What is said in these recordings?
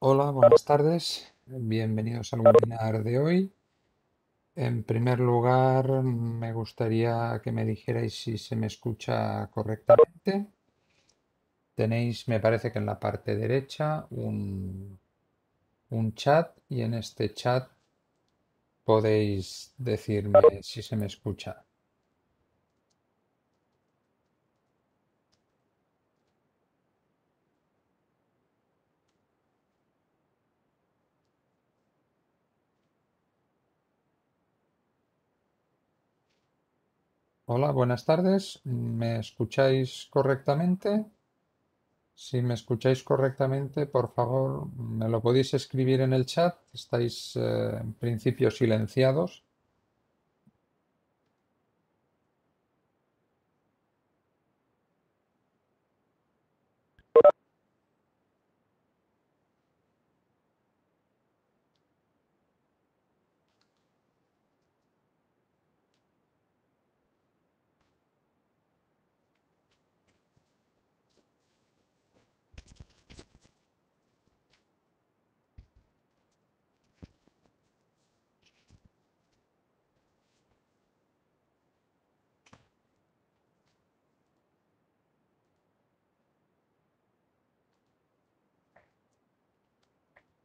Hola, buenas tardes. Bienvenidos al webinar de hoy. En primer lugar, me gustaría que me dijerais si se me escucha correctamente. Tenéis, me parece que en la parte derecha, un, un chat y en este chat podéis decirme si se me escucha. Hola, buenas tardes. ¿Me escucháis correctamente? Si me escucháis correctamente, por favor, me lo podéis escribir en el chat. Estáis eh, en principio silenciados.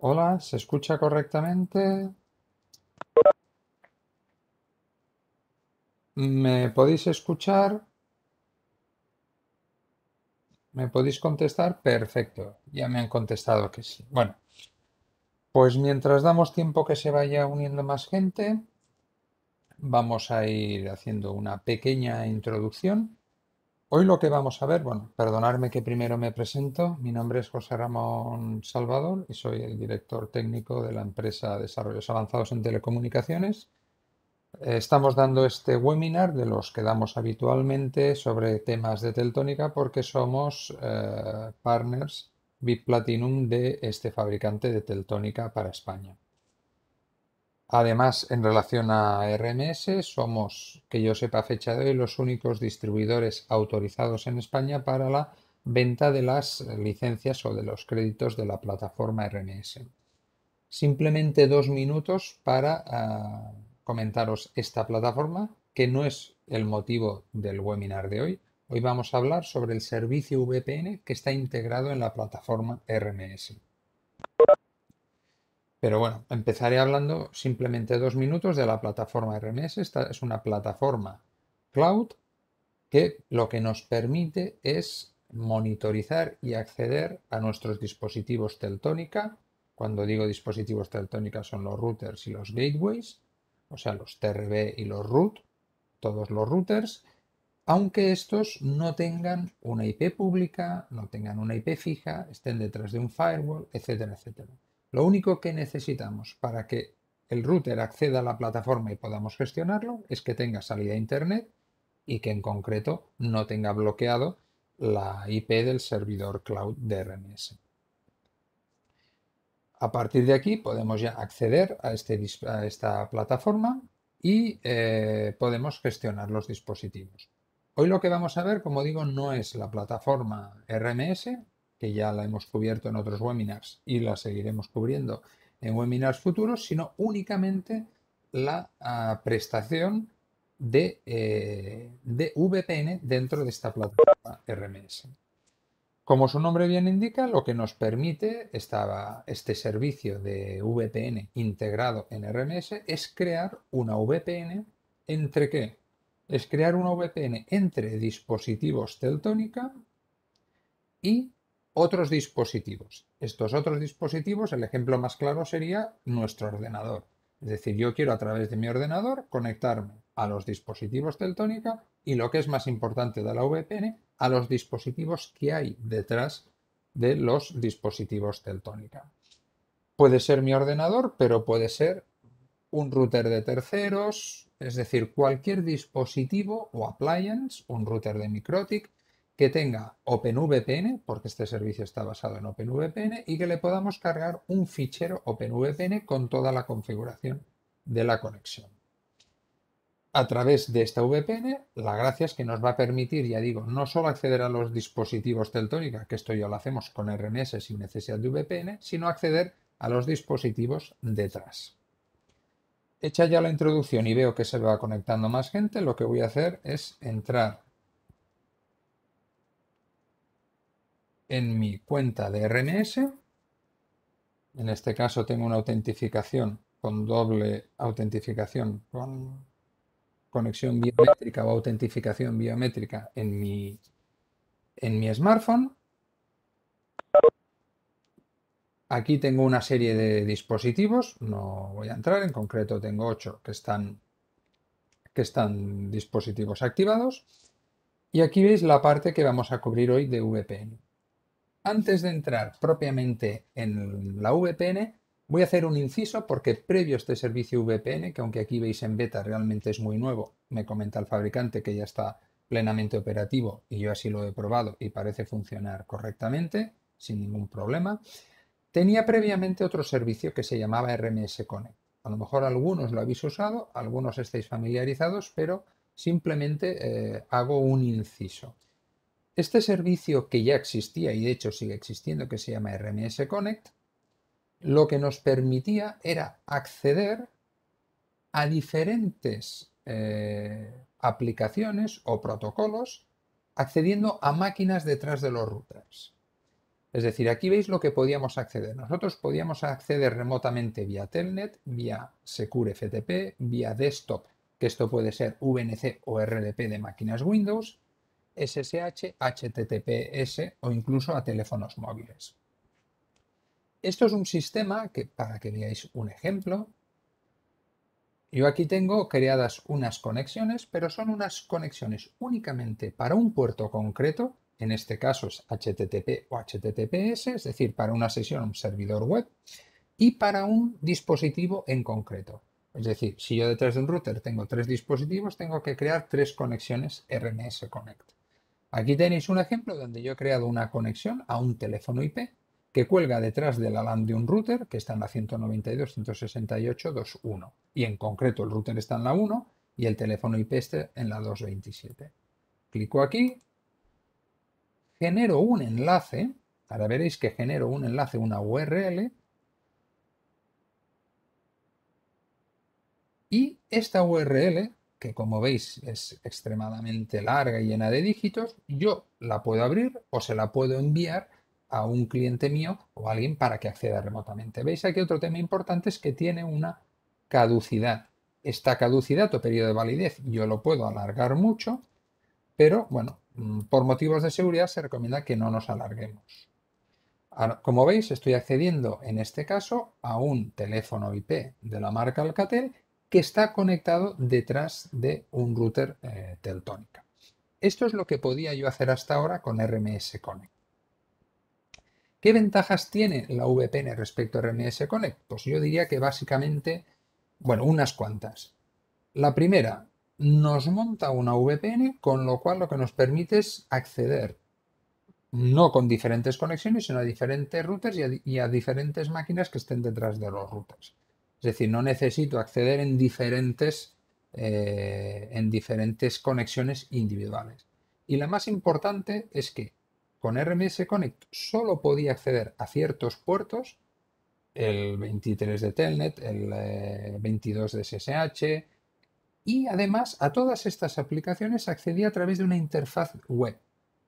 Hola, ¿se escucha correctamente? ¿Me podéis escuchar? ¿Me podéis contestar? Perfecto, ya me han contestado que sí. Bueno, pues mientras damos tiempo que se vaya uniendo más gente, vamos a ir haciendo una pequeña introducción Hoy lo que vamos a ver, bueno, perdonadme que primero me presento. Mi nombre es José Ramón Salvador y soy el director técnico de la empresa Desarrollos Avanzados en Telecomunicaciones. Estamos dando este webinar de los que damos habitualmente sobre temas de Teltónica porque somos eh, partners VIP Platinum de este fabricante de Teltónica para España. Además, en relación a RMS, somos, que yo sepa fecha de hoy, los únicos distribuidores autorizados en España para la venta de las licencias o de los créditos de la plataforma RMS. Simplemente dos minutos para ah, comentaros esta plataforma, que no es el motivo del webinar de hoy. Hoy vamos a hablar sobre el servicio VPN que está integrado en la plataforma RMS. Pero bueno, empezaré hablando simplemente dos minutos de la plataforma RMS. Esta es una plataforma cloud que lo que nos permite es monitorizar y acceder a nuestros dispositivos Teltónica. Cuando digo dispositivos Teltónica son los routers y los gateways, o sea, los TRB y los root, todos los routers, aunque estos no tengan una IP pública, no tengan una IP fija, estén detrás de un firewall, etcétera, etcétera. Lo único que necesitamos para que el router acceda a la plataforma y podamos gestionarlo es que tenga salida a Internet y que en concreto no tenga bloqueado la IP del servidor cloud de RMS. A partir de aquí podemos ya acceder a, este esta plataforma y eh, podemos gestionar los dispositivos. Hoy lo que vamos a ver, como digo, no es la plataforma RMS, que ya la hemos cubierto en otros webinars y la seguiremos cubriendo en webinars futuros, sino únicamente la ah, prestación de, eh, VPN dentro de esta plataforma RMS. Como su nombre bien indica, lo que nos permite esta, este servicio de VPN integrado en RMS es crear una VPN entre qué? Es crear una VPN entre dispositivos Teltónica y otros dispositivos. Estos otros dispositivos, el ejemplo más claro sería nuestro ordenador. Es decir, yo quiero a través de mi ordenador conectarme a los dispositivos Teltónica y lo que es más importante de la VPN, a los dispositivos que hay detrás de los dispositivos Teltónica. Puede ser mi ordenador, pero puede ser un router de terceros, es decir, cualquier dispositivo o appliance, un router de Microtik, que tenga OpenVPN, porque este servicio está basado en OpenVPN, y que le podamos cargar un fichero OpenVPN con toda la configuración de la conexión. A través de esta VPN, la gracia es que nos va a permitir, ya digo, no solo acceder a los dispositivos Teltónica, que esto ya lo hacemos con RNS sin necesidad de VPN, sino acceder a los dispositivos detrás. Hecha ya la introducción y veo que se va conectando más gente, lo que voy a hacer es entrar en mi cuenta de RNS, En este caso tengo una autentificación con doble autentificación con conexión biométrica o autentificación biométrica en mi, en mi smartphone. Aquí tengo una serie de dispositivos, no voy a entrar, en concreto tengo 8 que están, que están dispositivos activados. Y aquí veis la parte que vamos a cubrir hoy de VPN. Antes de entrar propiamente en la VPN, voy a hacer un inciso porque previo a este servicio VPN, que aunque aquí veis en beta realmente es muy nuevo, me comenta el fabricante que ya está plenamente operativo y yo así lo he probado y parece funcionar correctamente, sin ningún problema, tenía previamente otro servicio que se llamaba RMS Connect. A lo mejor algunos lo habéis usado, algunos estáis familiarizados, pero simplemente eh, hago un inciso. Este servicio que ya existía y de hecho sigue existiendo, que se llama RMS Connect, lo que nos permitía era acceder a diferentes eh, aplicaciones o protocolos accediendo a máquinas detrás de los routers. Es decir, aquí veis lo que podíamos acceder. Nosotros podíamos acceder remotamente vía Telnet, vía Secure FTP, vía desktop, que esto puede ser VNC o RDP de máquinas Windows, SSH, HTTPS o incluso a teléfonos móviles. Esto es un sistema que, para que veáis un ejemplo, yo aquí tengo creadas unas conexiones, pero son unas conexiones únicamente para un puerto concreto, en este caso es HTTP o HTTPS, es decir, para una sesión, un servidor web, y para un dispositivo en concreto. Es decir, si yo detrás de un router tengo tres dispositivos, tengo que crear tres conexiones RMS Connect. Aquí tenéis un ejemplo donde yo he creado una conexión a un teléfono IP que cuelga detrás de la LAN de un router que está en la 192.168.2.1 y en concreto el router está en la 1 y el teléfono IP está en la 227. Clico aquí, genero un enlace, ahora veréis que genero un enlace, una URL, y esta URL que como veis es extremadamente larga y llena de dígitos, yo la puedo abrir o se la puedo enviar a un cliente mío o a alguien para que acceda remotamente. Veis aquí otro tema importante es que tiene una caducidad. Esta caducidad o periodo de validez yo lo puedo alargar mucho, pero bueno, mm, por motivos de seguridad se recomienda que no nos alarguemos. como veis, estoy accediendo en este caso a un teléfono IP de la marca Alcatel que está conectado detrás de un router eh, Teltónica. Esto es lo que podía yo hacer hasta ahora con RMS Connect. ¿Qué ventajas tiene la VPN respecto a RMS Connect? Pues yo diría que básicamente, bueno, unas cuantas. La primera, nos monta una VPN, con lo cual lo que nos permite es acceder no con diferentes conexiones, sino a diferentes routers y a, y a diferentes máquinas que estén detrás de los routers. Es decir, no necesito acceder en diferentes, eh, en diferentes conexiones individuales. Y la más importante es que con RMS Connect solo podía acceder a ciertos puertos, el 23 de Telnet, el 22 eh, de SSH, y además a todas estas aplicaciones accedía a través de una interfaz web.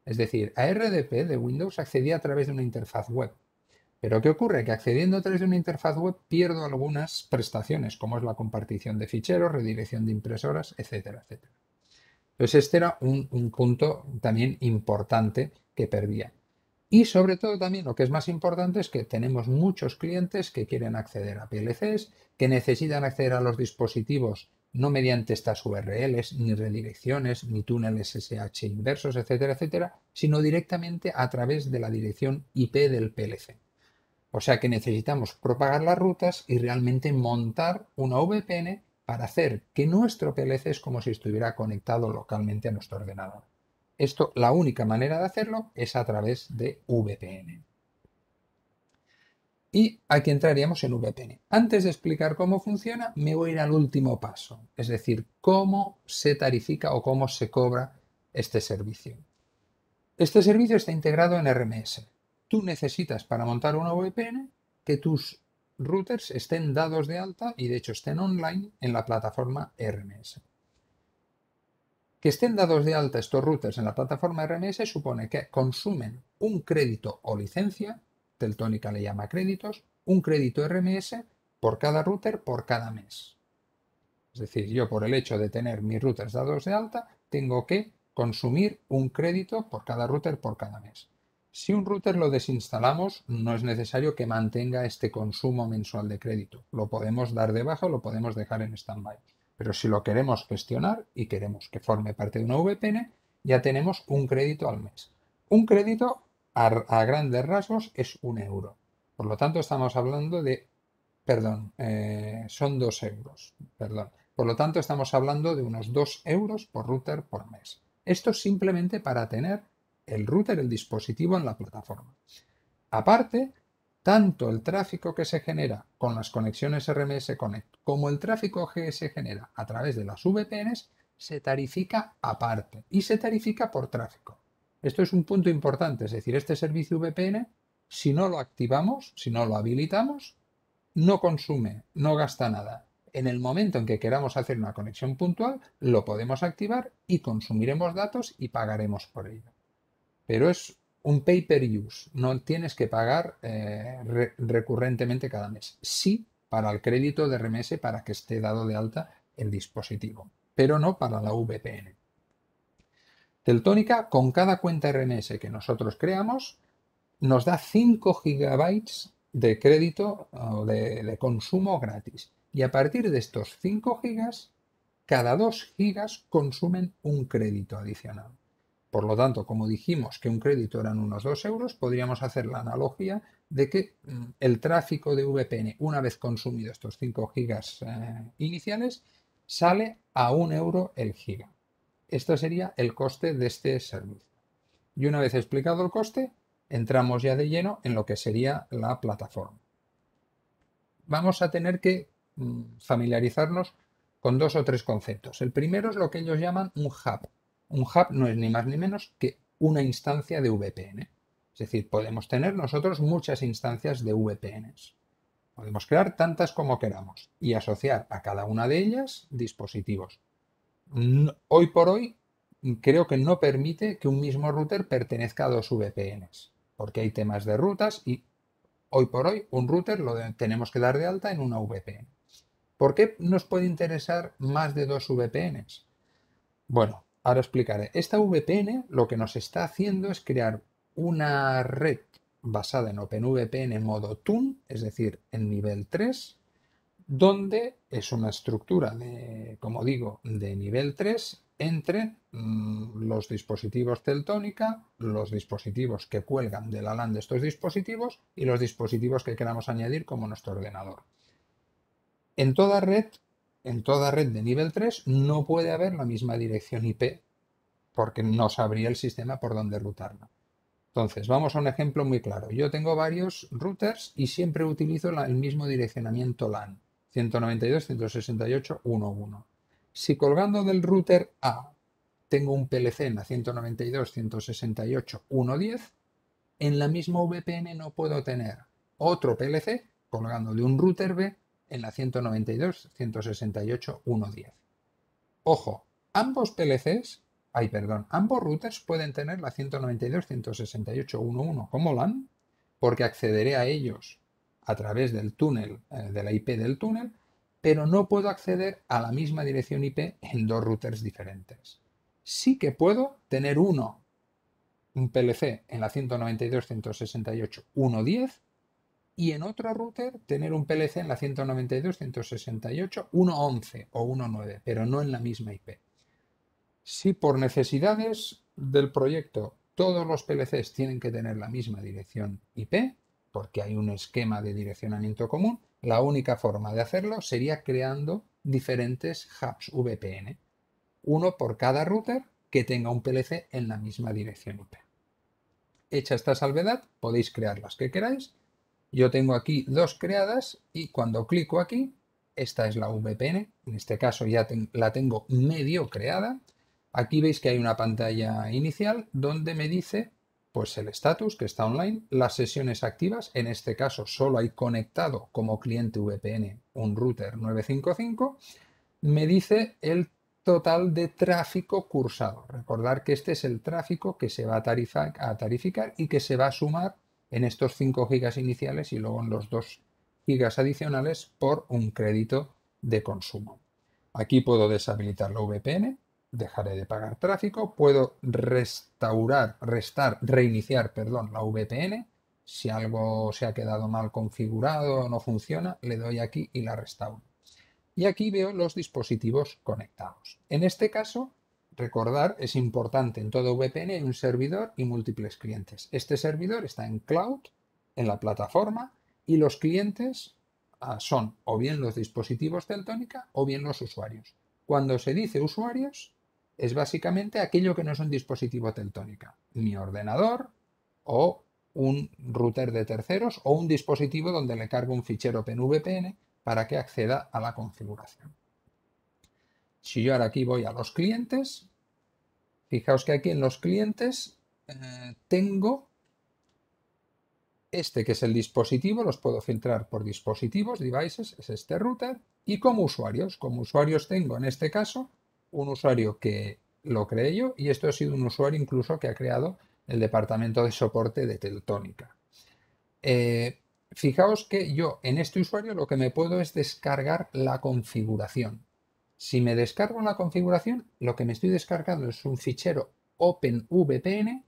Es decir, a RDP de Windows accedía a través de una interfaz web. Pero ¿qué ocurre? Que accediendo a través de una interfaz web pierdo algunas prestaciones, como es la compartición de ficheros, redirección de impresoras, etcétera, etcétera. Entonces este era un, punto también importante que perdía. Y sobre todo también lo que es más importante es que tenemos muchos clientes que quieren acceder a PLCs, que necesitan acceder a los dispositivos no mediante estas URLs, ni redirecciones, ni túneles SH inversos, etcétera, etcétera, sino directamente a través de la dirección IP del PLC. O sea que necesitamos propagar las rutas y realmente montar una VPN para hacer que nuestro PLC es como si estuviera conectado localmente a nuestro ordenador. Esto, la única manera de hacerlo es a través de VPN. Y aquí entraríamos en VPN. Antes de explicar cómo funciona, me voy a ir al último paso, es decir, cómo se tarifica o cómo se cobra este servicio. Este servicio está integrado en RMS, tú necesitas para montar una VPN que tus routers estén dados de alta y de hecho estén online en la plataforma RMS. Que estén dados de alta estos routers en la plataforma RMS supone que consumen un crédito o licencia, Teltónica le llama créditos, un crédito RMS por cada router por cada mes. Es decir, yo por el hecho de tener mis routers dados de alta, tengo que consumir un crédito por cada router por cada mes. Si un router lo desinstalamos, no es necesario que mantenga este consumo mensual de crédito. Lo podemos dar de lo podemos dejar en standby. Pero si lo queremos gestionar y queremos que forme parte de una VPN, ya tenemos un crédito al mes. Un crédito a, grandes rasgos es un euro. Por lo tanto, estamos hablando de, perdón, eh, son dos euros, perdón. Por lo tanto, estamos hablando de unos dos euros por router por mes. Esto simplemente para tener el router, el dispositivo en la plataforma. Aparte, tanto el tráfico que se genera con las conexiones RMS Connect como el tráfico que se genera a través de las VPNs se tarifica aparte y se tarifica por tráfico. Esto es un punto importante, es decir, este servicio VPN, si no lo activamos, si no lo habilitamos, no consume, no gasta nada. En el momento en que queramos hacer una conexión puntual, lo podemos activar y consumiremos datos y pagaremos por ello pero es un pay-per-use. No tienes que pagar eh, recurrentemente cada mes. Sí para el crédito de RMS para que esté dado de alta el dispositivo, pero no para la VPN. Teltónica, con cada cuenta RMS que nosotros creamos, nos da 5 gigabytes de crédito o de, de, consumo gratis. Y a partir de estos 5 GB cada 2 GB consumen un crédito adicional. Por lo tanto, como dijimos que un crédito eran unos 2 euros, podríamos hacer la analogía de que mm, el tráfico de VPN, una vez consumido estos 5 gigas eh, iniciales, sale a 1 euro el giga. Esto sería el coste de este servicio. Y una vez explicado el coste, entramos ya de lleno en lo que sería la plataforma. Vamos a tener que mm, familiarizarnos con dos o tres conceptos. El primero es lo que ellos llaman un hub, un hub no es ni más ni menos que una instancia de VPN. Es decir, podemos tener nosotros muchas instancias de VPNs. Podemos crear tantas como queramos y asociar a cada una de ellas dispositivos. Hoy por hoy creo que no permite que un mismo router pertenezca a dos VPNs, porque hay temas de rutas y hoy por hoy un router lo tenemos que dar de alta en una VPN. ¿Por qué nos puede interesar más de dos VPNs? Bueno, Ahora explicaré. Esta VPN lo que nos está haciendo es crear una red basada en OpenVPN en modo TUN, es decir, en nivel 3, donde es una estructura de, como digo, de nivel 3 entre mm, los dispositivos Teltónica, los dispositivos que cuelgan de la LAN de estos dispositivos y los dispositivos que queramos añadir como nuestro ordenador. En toda red en toda red de nivel 3 no puede haber la misma dirección IP porque no sabría el sistema por dónde rutarla. Entonces, vamos a un ejemplo muy claro. Yo tengo varios routers y siempre utilizo el mismo direccionamiento LAN, 192.168.1.1. Si colgando del router A tengo un PLC en la 192.168.1.10, en la misma VPN no puedo tener otro PLC colgando de un router B en la 192.168.1.10. Ojo, ambos PLCs, ay, perdón, ambos routers pueden tener la 192.168.1.1 como LAN, porque accederé a ellos a través del túnel, eh, de la IP del túnel, pero no puedo acceder a la misma dirección IP en dos routers diferentes. Sí que puedo tener uno, un PLC en la 192, y en otro router tener un PLC en la 192.168.1.11 o 1.9, pero no en la misma IP. Si por necesidades del proyecto todos los PLCs tienen que tener la misma dirección IP, porque hay un esquema de direccionamiento común, la única forma de hacerlo sería creando diferentes hubs VPN, uno por cada router que tenga un PLC en la misma dirección IP. Hecha esta salvedad, podéis crear las que queráis yo tengo aquí dos creadas y cuando clico aquí, esta es la VPN, en este caso ya la tengo medio creada. Aquí veis que hay una pantalla inicial donde me dice pues el estatus, que está online, las sesiones activas, en este caso solo hay conectado como cliente VPN un router 955, me dice el total de tráfico cursado. Recordar que este es el tráfico que se va a tarificar y que se va a sumar en estos 5 gigas iniciales y luego en los 2 gigas adicionales por un crédito de consumo. Aquí puedo deshabilitar la VPN, dejaré de pagar tráfico, puedo restaurar, restar, reiniciar, perdón, la VPN. Si algo se ha quedado mal configurado o no funciona, le doy aquí y la restauro. Y aquí veo los dispositivos conectados. En este caso, recordar, es importante en todo VPN un servidor y múltiples clientes. Este servidor está en cloud, en la plataforma, y los clientes ah, son o bien los dispositivos Teltónica o bien los usuarios. Cuando se dice usuarios, es básicamente aquello que no es un dispositivo Teltónica, mi ordenador o un router de terceros o un dispositivo donde le cargo un fichero PNVPN para que acceda a la configuración. Si yo ahora aquí voy a los clientes, fijaos que aquí en los clientes eh, tengo este que es el dispositivo, los puedo filtrar por dispositivos, devices, es este router, y como usuarios. Como usuarios tengo en este caso un usuario que lo creé yo y esto ha sido un usuario incluso que ha creado el departamento de soporte de Teltónica. Eh, fijaos que yo en este usuario lo que me puedo es descargar la configuración. Si me descargo la configuración, lo que me estoy descargando es un fichero OpenVPN.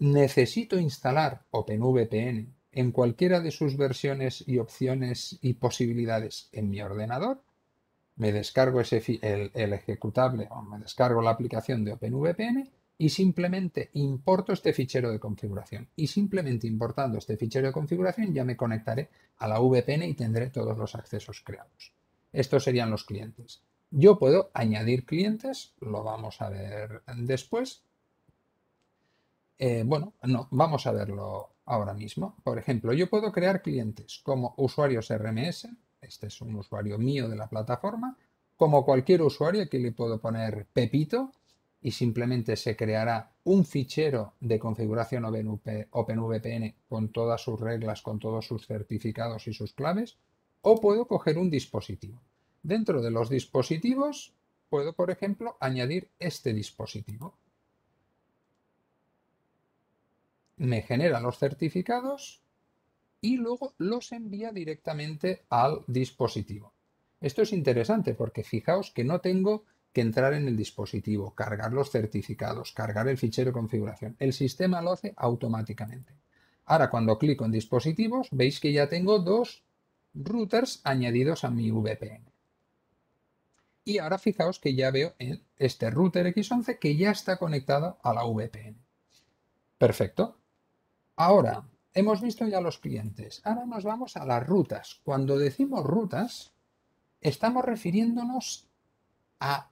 Necesito instalar OpenVPN en cualquiera de sus versiones y opciones y posibilidades en mi ordenador. Me descargo ese el ejecutable o me descargo la aplicación de OpenVPN y simplemente importo este fichero de configuración. Y simplemente importando este fichero de configuración ya me conectaré a la VPN y tendré todos los accesos creados. Estos serían los clientes. Yo puedo añadir clientes, lo vamos a ver después. Eh, bueno, no, vamos a verlo ahora mismo. Por ejemplo, yo puedo crear clientes como usuarios RMS, este es un usuario mío de la plataforma, como cualquier usuario, aquí le puedo poner Pepito y simplemente se creará un fichero de configuración OpenVPN con todas sus reglas, con todos sus certificados y sus claves, o puedo coger un dispositivo. Dentro de los dispositivos puedo, por ejemplo, añadir este dispositivo. Me genera los certificados y luego los envía directamente al dispositivo. Esto es interesante porque fijaos que no tengo que entrar en el dispositivo, cargar los certificados, cargar el fichero de configuración. El sistema lo hace automáticamente. Ahora cuando clico en dispositivos veis que ya tengo dos routers añadidos a mi VPN. Y ahora fijaos que ya veo este router X11 que ya está conectado a la VPN. Perfecto. Ahora, hemos visto ya los clientes. Ahora nos vamos a las rutas. Cuando decimos rutas, estamos refiriéndonos a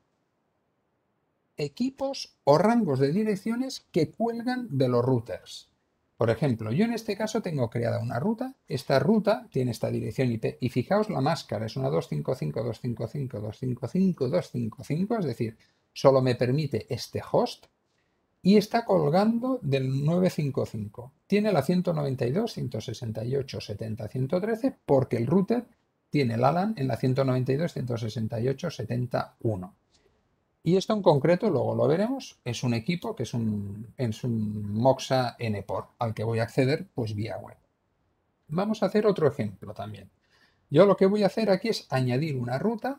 equipos o rangos de direcciones que cuelgan de los routers. Por ejemplo, yo en este caso tengo creada una ruta, esta ruta tiene esta dirección IP y fijaos la máscara, es una 255, 255, 255, 255, es decir, solo me permite este host y está colgando del 955. Tiene la 192, 168, 70, 113 porque el router tiene el Alan en la 192, 168, 71. Y esto en concreto, luego lo veremos, es un equipo que es un, Moxa n Moxa NPort al que voy a acceder pues vía web. Vamos a hacer otro ejemplo también. Yo lo que voy a hacer aquí es añadir una ruta,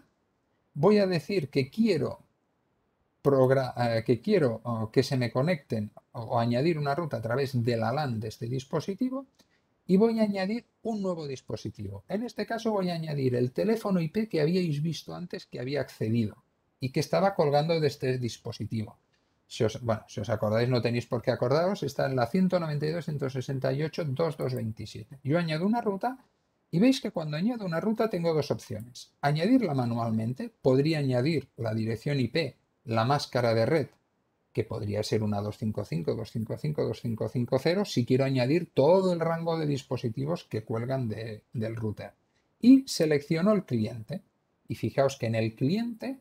voy a decir que quiero eh, que quiero que se me conecten o añadir una ruta a través de la LAN de este dispositivo y voy a añadir un nuevo dispositivo. En este caso voy a añadir el teléfono IP que habíais visto antes que había accedido y que estaba colgando de este dispositivo. Si os, bueno, si os acordáis, no tenéis por qué acordaros, está en la 192, 168, Yo añado una ruta y veis que cuando añado una ruta tengo dos opciones. Añadirla manualmente, podría añadir la dirección IP, la máscara de red, que podría ser una 255, 255, 2550, si quiero añadir todo el rango de dispositivos que cuelgan del router. Y selecciono el cliente. Y fijaos que en el cliente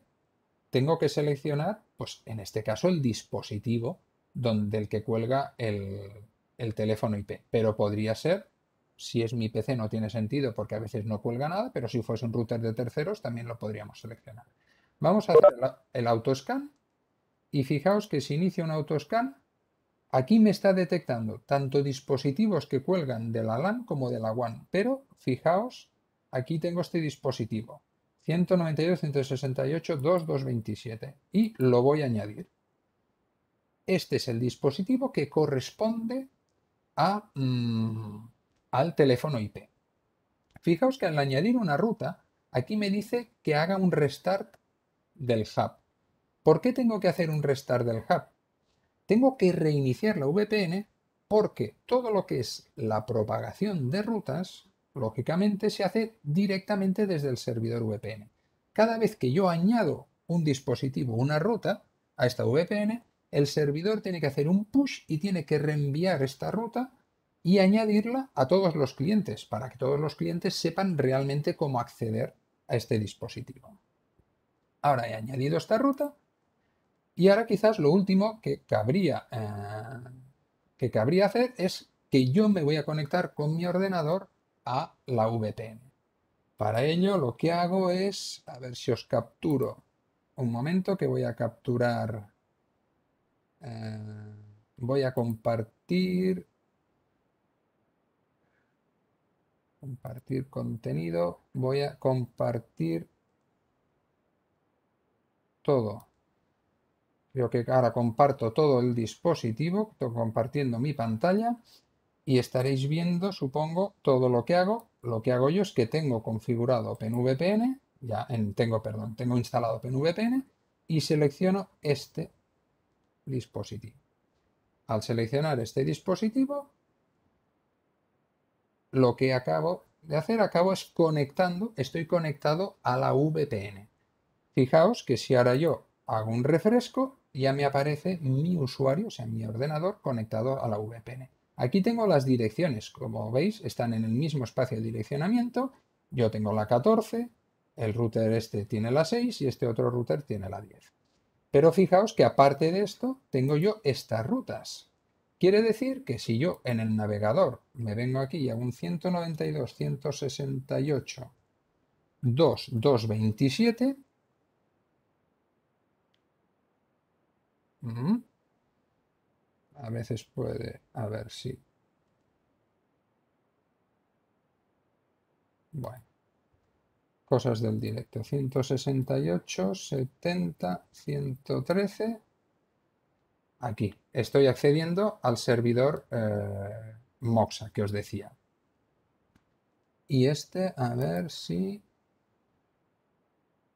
tengo que seleccionar, pues en este caso, el dispositivo donde el que cuelga el, teléfono IP. Pero podría ser, si es mi PC no tiene sentido porque a veces no cuelga nada, pero si fuese un router de terceros también lo podríamos seleccionar. Vamos a hacer el auto-scan y fijaos que si inicio un auto-scan, aquí me está detectando tanto dispositivos que cuelgan de la LAN como de la WAN, pero fijaos, aquí tengo este dispositivo. 192.168.2.2.27 Y lo voy a añadir. Este es el dispositivo que corresponde a, mm, al teléfono IP. Fijaos que al añadir una ruta, aquí me dice que haga un restart del hub. ¿Por qué tengo que hacer un restart del hub? Tengo que reiniciar la VPN porque todo lo que es la propagación de rutas lógicamente, se hace directamente desde el servidor VPN. Cada vez que yo añado un dispositivo, una ruta, a esta VPN, el servidor tiene que hacer un push y tiene que reenviar esta ruta y añadirla a todos los clientes para que todos los clientes sepan realmente cómo acceder a este dispositivo. Ahora he añadido esta ruta y ahora quizás lo último que cabría, eh, que cabría hacer es que yo me voy a conectar con mi ordenador a la vtn Para ello lo que hago es, a ver si os capturo. Un momento que voy a capturar. Eh, voy a compartir. Compartir contenido. Voy a compartir todo. Yo que ahora comparto todo el dispositivo, estoy compartiendo mi pantalla y estaréis viendo, supongo, todo lo que hago. Lo que hago yo es que tengo configurado PnVPN ya tengo, perdón, tengo instalado PnVPN y selecciono este dispositivo. Al seleccionar este dispositivo, lo que acabo de hacer, acabo es conectando, estoy conectado a la VPN. Fijaos que si ahora yo hago un refresco, ya me aparece mi usuario, o sea, mi ordenador conectado a la VPN. Aquí tengo las direcciones, como veis, están en el mismo espacio de direccionamiento. Yo tengo la 14, el router este tiene la 6 y este otro router tiene la 10. Pero fijaos que aparte de esto, tengo yo estas rutas. Quiere decir que si yo en el navegador me vengo aquí a un 192, 168, a veces puede, a ver si... Bueno, cosas del directo, 168, 70, 113, aquí, estoy accediendo al servidor eh, Moxa que os decía. Y este, a ver si...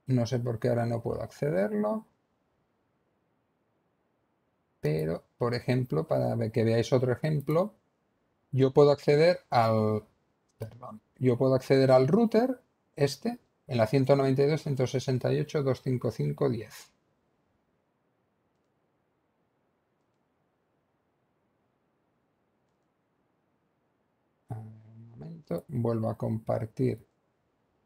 No sé por qué ahora no puedo accederlo. Pero, por ejemplo, para que veáis otro ejemplo, yo puedo acceder al. Yo puedo acceder al router, este, en la 192.168.255.10. Un momento, vuelvo a compartir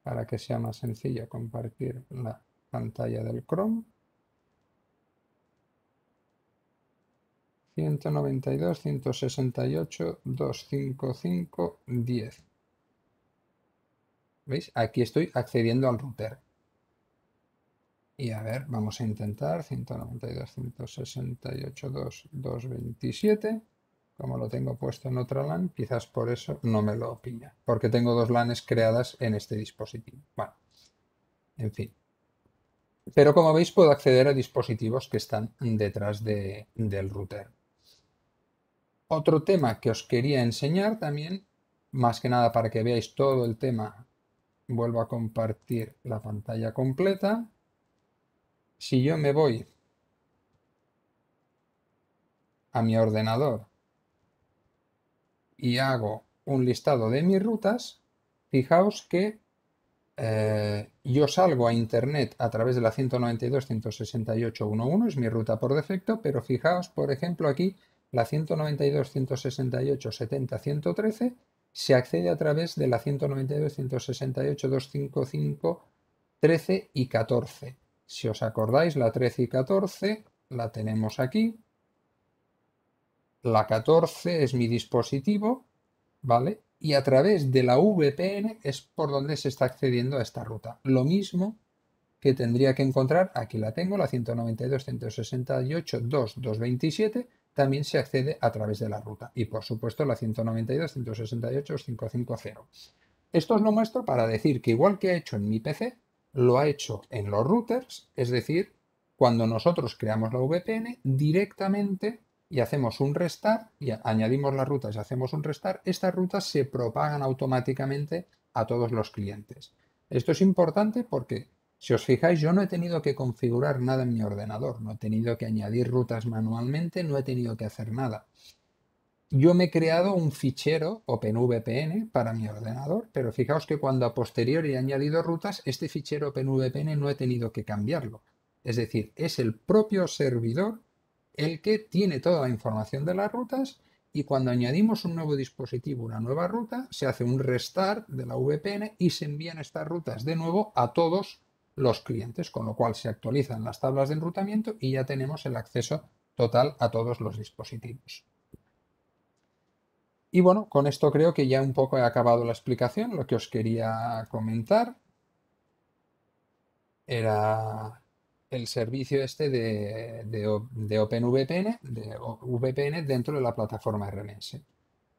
para que sea más sencillo compartir la pantalla del Chrome. 192, 168, 255, 10. ¿Veis? Aquí estoy accediendo al router. Y a ver, vamos a intentar 192, 168, 227. Como lo tengo puesto en otra LAN, quizás por eso no me lo opina. Porque tengo dos LANs creadas en este dispositivo. Bueno, en fin. Pero como veis, puedo acceder a dispositivos que están detrás del router. Otro tema que os quería enseñar también, más que nada para que veáis todo el tema, vuelvo a compartir la pantalla completa. Si yo me voy a mi ordenador y hago un listado de mis rutas, fijaos que eh, yo salgo a internet a través de la 192.168.1.1, es mi ruta por defecto, pero fijaos, por ejemplo, aquí la 192, 168, 70, 113 se accede a través de la 192, 168, 255, 13 y 14. Si os acordáis, la 13 y 14 la tenemos aquí. La 14 es mi dispositivo, ¿vale? Y a través de la VPN es por donde se está accediendo a esta ruta. Lo mismo que tendría que encontrar, aquí la tengo, la 192, 168, 227, también se accede a través de la ruta y por supuesto la 192, 168, 550. Esto os lo muestro para decir que igual que ha hecho en mi PC, lo ha hecho en los routers, es decir, cuando nosotros creamos la VPN directamente y hacemos un restar y añadimos las rutas y hacemos un restar, estas rutas se propagan automáticamente a todos los clientes. Esto es importante porque si os fijáis, yo no he tenido que configurar nada en mi ordenador, no he tenido que añadir rutas manualmente, no he tenido que hacer nada. Yo me he creado un fichero OpenVPN para mi ordenador, pero fijaos que cuando a posteriori he añadido rutas, este fichero OpenVPN no he tenido que cambiarlo. Es decir, es el propio servidor el que tiene toda la información de las rutas y cuando añadimos un nuevo dispositivo, una nueva ruta, se hace un restart de la VPN y se envían estas rutas de nuevo a todos los clientes, con lo cual se actualizan las tablas de enrutamiento y ya tenemos el acceso total a todos los dispositivos. Y bueno, con esto creo que ya un poco he acabado la explicación, lo que os quería comentar era el servicio este de, de, OpenVPN, de VPN dentro de la plataforma RMS.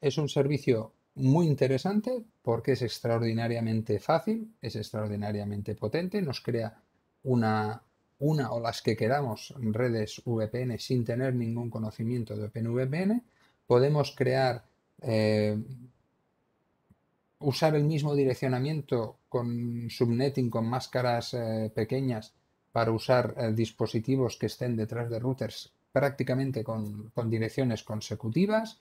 Es un servicio muy interesante porque es extraordinariamente fácil, es extraordinariamente potente, nos crea una, una o las que queramos redes VPN sin tener ningún conocimiento de VPN Podemos crear, eh, usar el mismo direccionamiento con subnetting, con máscaras eh, pequeñas para usar eh, dispositivos que estén detrás de routers prácticamente con direcciones consecutivas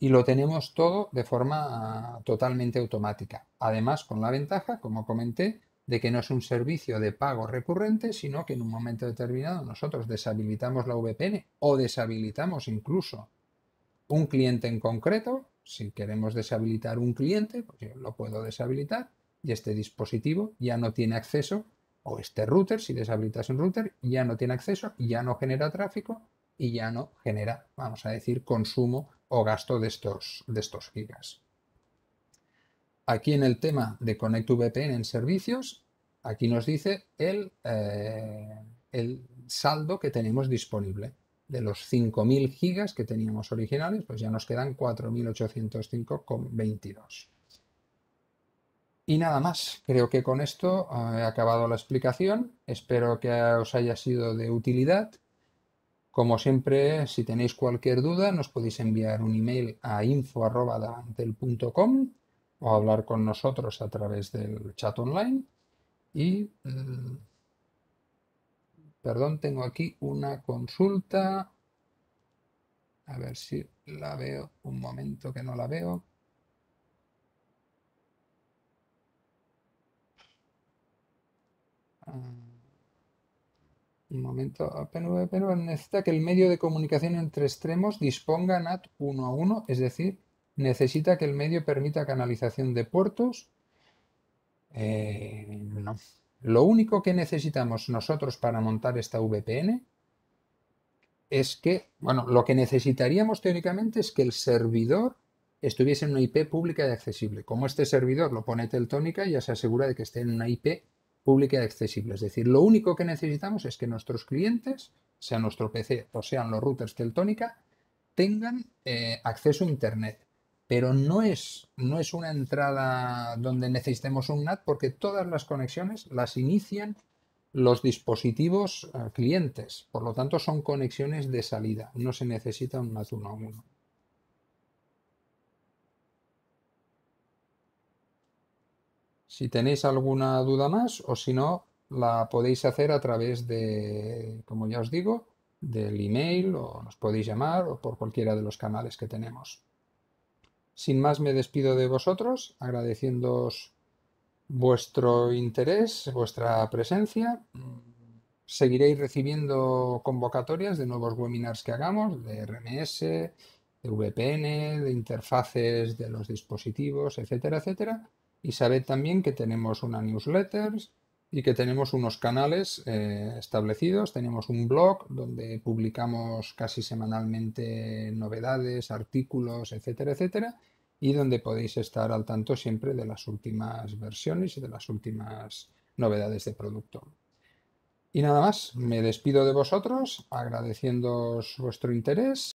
y lo tenemos todo de forma ah, totalmente automática. Además, con la ventaja, como comenté, de que no es un servicio de pago recurrente, sino que en un momento determinado nosotros deshabilitamos la VPN o deshabilitamos incluso un cliente en concreto. Si queremos deshabilitar un cliente, pues yo lo puedo deshabilitar y este dispositivo ya no tiene acceso, o este router, si deshabilitas un router, ya no tiene acceso, ya no genera tráfico y ya no genera, vamos a decir, consumo o gasto de estos, de estos gigas. Aquí en el tema de Connect en servicios, aquí nos dice el, eh, el saldo que tenemos disponible. De los 5.000 gigas que teníamos originales, pues ya nos quedan 4.805,22. Y nada más, creo que con esto he eh, acabado la explicación. Espero que os haya sido de utilidad. Como siempre, si tenéis cualquier duda, nos podéis enviar un email a info.davantel.com o hablar con nosotros a través del chat online. Y, mm, perdón, tengo aquí una consulta. A ver si la veo. Un momento que no la veo. Ah. Un momento. Ah, eh, pero necesita que el medio de comunicación entre extremos disponga NAT 1 a 1, es decir, necesita que el medio permita canalización de puertos. Eh, no. Lo único que necesitamos nosotros para montar esta VPN es que, bueno, lo que necesitaríamos teóricamente es que el servidor estuviese en una IP pública y accesible. Como este servidor lo pone Teltónica, ya se asegura de que esté en una IP pública y accesible. Es decir, lo único que necesitamos es que nuestros clientes, sea nuestro PC o sean los routers Teltónica, tengan eh, acceso a Internet. Pero no es, no es una entrada donde necesitemos un NAT porque todas las conexiones las inician los dispositivos eh, clientes. Por lo tanto, son conexiones de salida. No se necesita un NAT uno a uno. Si tenéis alguna duda más o si no, la podéis hacer a través de, como ya os digo, del email o nos podéis llamar o por cualquiera de los canales que tenemos. Sin más me despido de vosotros agradeciéndoos vuestro interés, vuestra presencia. Seguiréis recibiendo convocatorias de nuevos webinars que hagamos, de RMS, de VPN, de interfaces de los dispositivos, etcétera, etcétera y sabed también que tenemos una newsletter y que tenemos unos canales eh, establecidos. Tenemos un blog donde publicamos casi semanalmente novedades, artículos, etcétera, etcétera, y donde podéis estar al tanto siempre de las últimas versiones y de las últimas novedades de producto. Y nada más, me despido de vosotros agradeciendo vuestro interés.